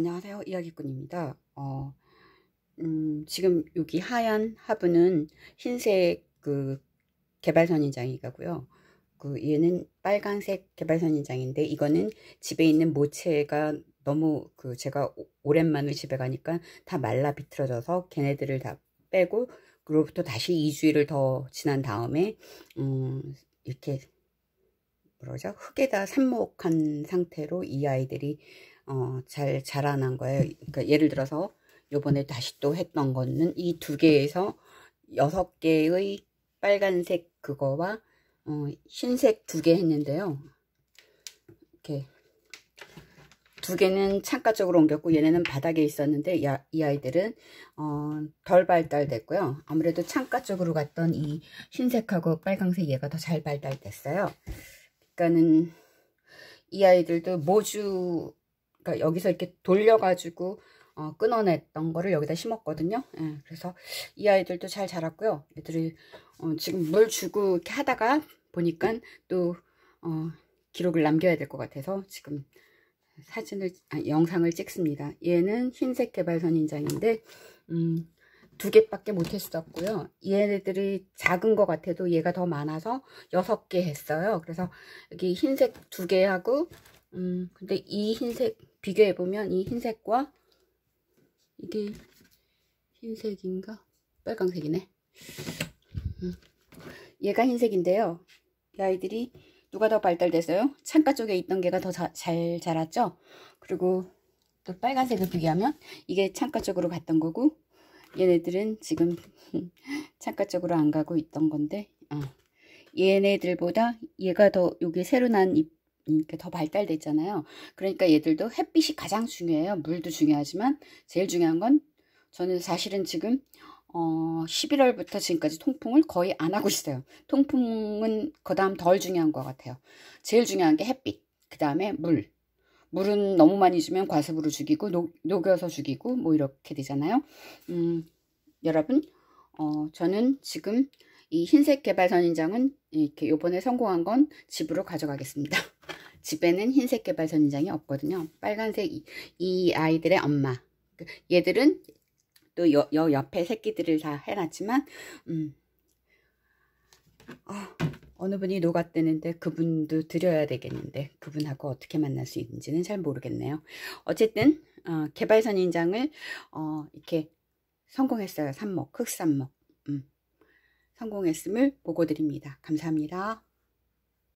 안녕하세요 이야기꾼입니다 어, 음, 지금 여기 하얀 화분은 흰색 그 개발선인장이가고요 그 얘는 빨간색 개발선인장인데 이거는 집에 있는 모체가 너무 그 제가 오랜만에 집에 가니까 다 말라 비틀어져서 걔네들을 다 빼고 그로부터 다시 2주일을 더 지난 다음에 음, 이렇게 뭐라죠 흙에다 삽목한 상태로 이 아이들이 어, 잘 자라난 거예요. 그러니까 예를 들어서 요번에 다시 또 했던 거는 이두 개에서 여섯 개의 빨간색 그거와 어, 흰색 두 개 했는데요. 이렇게 두 개는 창가 쪽으로 옮겼고 얘네는 바닥에 있었는데 야, 이 아이들은 어, 덜 발달됐고요. 아무래도 창가 쪽으로 갔던 이 흰색하고 빨강색 얘가 더 잘 발달됐어요. 그러니까는 이 아이들도 모주 그러니까 여기서 이렇게 돌려가지고 어, 끊어냈던 거를 여기다 심었거든요. 예, 그래서 이 아이들도 잘 자랐고요. 얘들이 어, 지금 물 주고 이렇게 하다가 보니까 또 어, 기록을 남겨야 될 것 같아서 지금 사진을 아 영상을 찍습니다. 얘는 흰색 개발선 인장인데 음, 두 개밖에 못 했었고요. 얘네들이 작은 것 같아도 얘가 더 많아서 여섯 개 했어요. 그래서 여기 흰색 두 개하고 음, 근데 이 흰색 비교해보면 이 흰색과 이게 흰색인가? 빨강색이네. 음. 얘가 흰색인데요. 이 아이들이 누가 더 발달됐어요? 창가 쪽에 있던 개가더 잘 자랐죠? 그리고 또 빨간색을 비교하면 이게 창가 쪽으로 갔던 거고 얘네들은 지금 창가 쪽으로 안 가고 있던 건데 어. 얘네들보다 얘가 더 여기 새로 난 잎, 이렇게 더 발달됐잖아요. 그러니까 얘들도 햇빛이 가장 중요해요. 물도 중요하지만 제일 중요한 건 저는 사실은 지금 어 11월부터 지금까지 통풍을 거의 안 하고 있어요. 통풍은 그 다음 덜 중요한 것 같아요. 제일 중요한 게 햇빛, 그 다음에 물. 물은 너무 많이 주면 과습으로 죽이고 녹, 여서 죽이고 뭐 이렇게 되잖아요. 음, 여러분 어, 저는 지금 이 흰색 개발 선인장은 이렇게 요번에 성공한 건 집으로 가져가겠습니다. 집에는 흰색 개발 선인장이 없거든요. 빨간색 이, 이 아이들의 엄마. 그 얘들은 또 여, 여 옆에 새끼들을 다 해놨지만 음. 아, 어, 느 분이 녹았대는데 그분도 드려야 되겠는데 그분하고 어떻게 만날 수 있는지는 잘 모르겠네요. 어쨌든 어, 개발선인장을 어, 이렇게 성공했어요. 삽목, 흑삽목. 음. 성공했음을 보고 드립니다. 감사합니다.